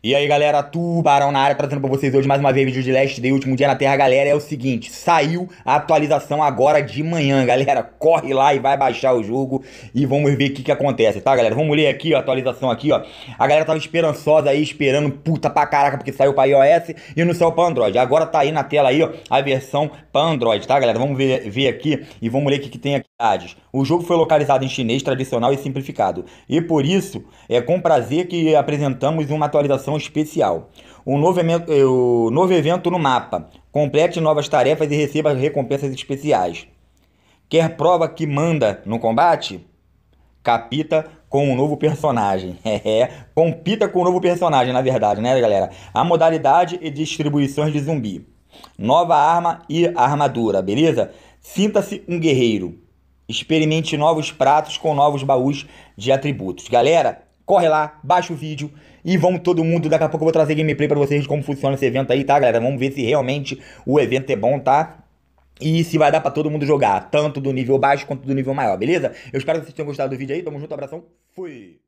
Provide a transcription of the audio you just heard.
E aí galera, Tubarão na área, trazendo pra vocês hoje mais uma vez vídeo de Last Day, último dia na Terra, galera, é o seguinte, saiu a atualização agora de manhã, galera, corre lá e vai baixar o jogo e vamos ver o que que acontece, tá galera? Vamos ler aqui, ó, a atualização aqui, ó, a galera tava esperançosa aí, esperando puta pra caraca, porque saiu pra iOS e não saiu pra Android, agora tá aí na tela aí, ó, a versão pra Android, tá galera? Vamos ver, ver aqui e vamos ler o que que tem aqui, o jogo foi localizado em chinês tradicional e simplificado, e por isso, é com prazer que apresentamos uma atualização especial. Um novo, um eh, novo evento no mapa. Complete novas tarefas e receba recompensas especiais. Quer prova que manda no combate? Capita com um novo personagem. É, é, compita com um novo personagem, na verdade, né, galera? A modalidade e distribuições de zumbi. Nova arma e armadura, beleza? Sinta-se um guerreiro. Experimente novos pratos com novos baús de atributos. Galera, corre lá, baixa o vídeo e vamos todo mundo. Daqui a pouco eu vou trazer gameplay para vocês de como funciona esse evento aí, tá, galera? Vamos ver se realmente o evento é bom, tá? E se vai dar para todo mundo jogar, tanto do nível baixo quanto do nível maior, beleza? Eu espero que vocês tenham gostado do vídeo aí. Tamo junto, abração. Fui.